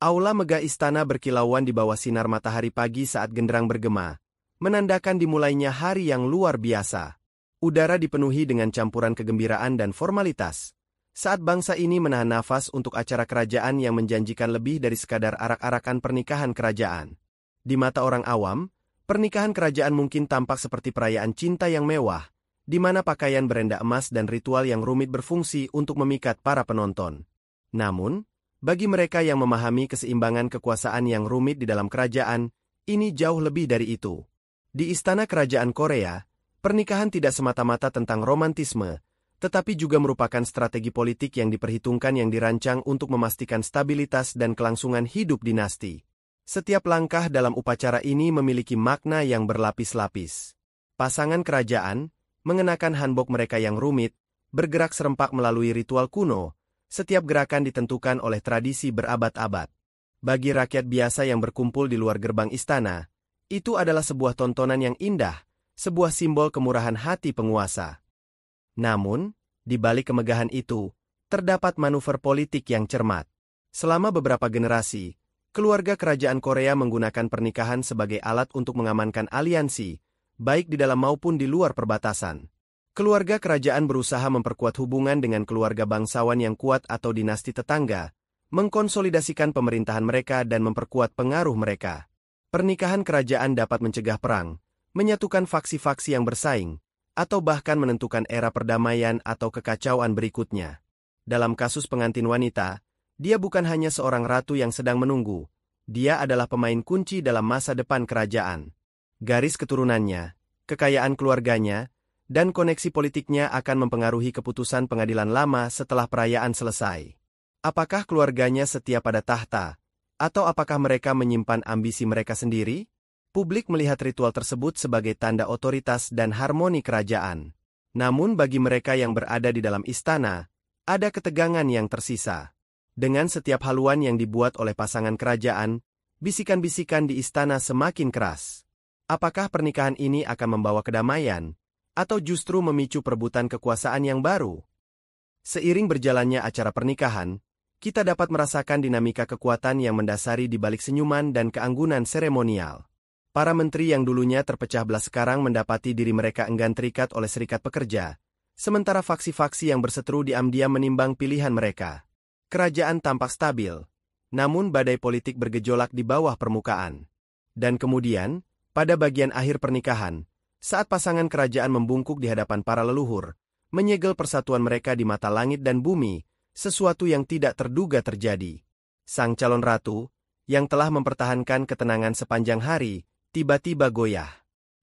Aula megah istana berkilauan di bawah sinar matahari pagi saat genderang bergema, menandakan dimulainya hari yang luar biasa. Udara dipenuhi dengan campuran kegembiraan dan formalitas. Saat bangsa ini menahan nafas untuk acara kerajaan yang menjanjikan lebih dari sekadar arak-arakan pernikahan kerajaan. Di mata orang awam, pernikahan kerajaan mungkin tampak seperti perayaan cinta yang mewah, di mana pakaian berenda emas dan ritual yang rumit berfungsi untuk memikat para penonton. Namun, bagi mereka yang memahami keseimbangan kekuasaan yang rumit di dalam kerajaan, ini jauh lebih dari itu. Di istana kerajaan Korea, pernikahan tidak semata-mata tentang romantisme, tetapi juga merupakan strategi politik yang diperhitungkan yang dirancang untuk memastikan stabilitas dan kelangsungan hidup dinasti. Setiap langkah dalam upacara ini memiliki makna yang berlapis-lapis. Pasangan kerajaan, mengenakan hanbok mereka yang rumit, bergerak serempak melalui ritual kuno, setiap gerakan ditentukan oleh tradisi berabad-abad. Bagi rakyat biasa yang berkumpul di luar gerbang istana, itu adalah sebuah tontonan yang indah, sebuah simbol kemurahan hati penguasa. Namun, di balik kemegahan itu, terdapat manuver politik yang cermat. Selama beberapa generasi, keluarga kerajaan Korea menggunakan pernikahan sebagai alat untuk mengamankan aliansi, baik di dalam maupun di luar perbatasan. Keluarga kerajaan berusaha memperkuat hubungan dengan keluarga bangsawan yang kuat atau dinasti tetangga, mengkonsolidasikan pemerintahan mereka dan memperkuat pengaruh mereka. Pernikahan kerajaan dapat mencegah perang, menyatukan faksi-faksi yang bersaing, atau bahkan menentukan era perdamaian atau kekacauan berikutnya. Dalam kasus pengantin wanita, dia bukan hanya seorang ratu yang sedang menunggu, dia adalah pemain kunci dalam masa depan kerajaan. Garis keturunannya, kekayaan keluarganya, dan koneksi politiknya akan mempengaruhi keputusan pengadilan lama setelah perayaan selesai. Apakah keluarganya setia pada tahta, atau apakah mereka menyimpan ambisi mereka sendiri? Publik melihat ritual tersebut sebagai tanda otoritas dan harmoni kerajaan. Namun bagi mereka yang berada di dalam istana, ada ketegangan yang tersisa. Dengan setiap haluan yang dibuat oleh pasangan kerajaan, bisikan-bisikan di istana semakin keras. Apakah pernikahan ini akan membawa kedamaian, atau justru memicu perebutan kekuasaan yang baru. Seiring berjalannya acara pernikahan, kita dapat merasakan dinamika kekuatan yang mendasari di balik senyuman dan keanggunan seremonial. Para menteri yang dulunya terpecah belah sekarang mendapati diri mereka enggan terikat oleh serikat pekerja, sementara faksi-faksi yang berseteru diam-diam menimbang pilihan mereka. Kerajaan tampak stabil, namun badai politik bergejolak di bawah permukaan. Dan kemudian, pada bagian akhir pernikahan, saat pasangan kerajaan membungkuk di hadapan para leluhur, menyegel persatuan mereka di mata langit dan bumi, sesuatu yang tidak terduga terjadi. Sang calon ratu, yang telah mempertahankan ketenangan sepanjang hari, tiba-tiba goyah.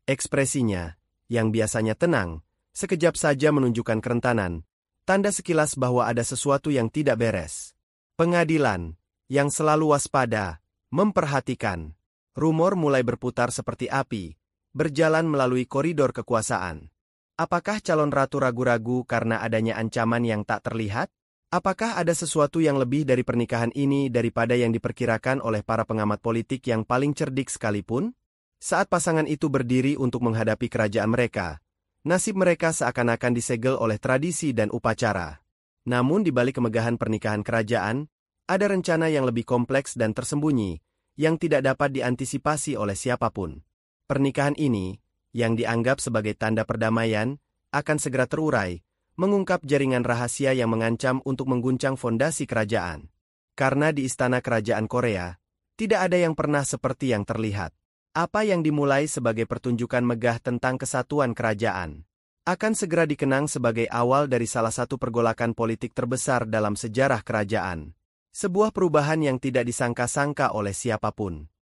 Ekspresinya, yang biasanya tenang, sekejap saja menunjukkan kerentanan, tanda sekilas bahwa ada sesuatu yang tidak beres. Pengadilan, yang selalu waspada, memperhatikan. Rumor mulai berputar seperti api, berjalan melalui koridor kekuasaan. Apakah calon ratu ragu-ragu karena adanya ancaman yang tak terlihat? Apakah ada sesuatu yang lebih dari pernikahan ini daripada yang diperkirakan oleh para pengamat politik yang paling cerdik sekalipun? Saat pasangan itu berdiri untuk menghadapi kerajaan mereka, nasib mereka seakan-akan disegel oleh tradisi dan upacara. Namun di balik kemegahan pernikahan kerajaan, ada rencana yang lebih kompleks dan tersembunyi, yang tidak dapat diantisipasi oleh siapapun. Pernikahan ini, yang dianggap sebagai tanda perdamaian, akan segera terurai, mengungkap jaringan rahasia yang mengancam untuk mengguncang fondasi kerajaan. Karena di istana kerajaan Korea, tidak ada yang pernah seperti yang terlihat. Apa yang dimulai sebagai pertunjukan megah tentang kesatuan kerajaan akan segera dikenang sebagai awal dari salah satu pergolakan politik terbesar dalam sejarah kerajaan. Sebuah perubahan yang tidak disangka-sangka oleh siapapun.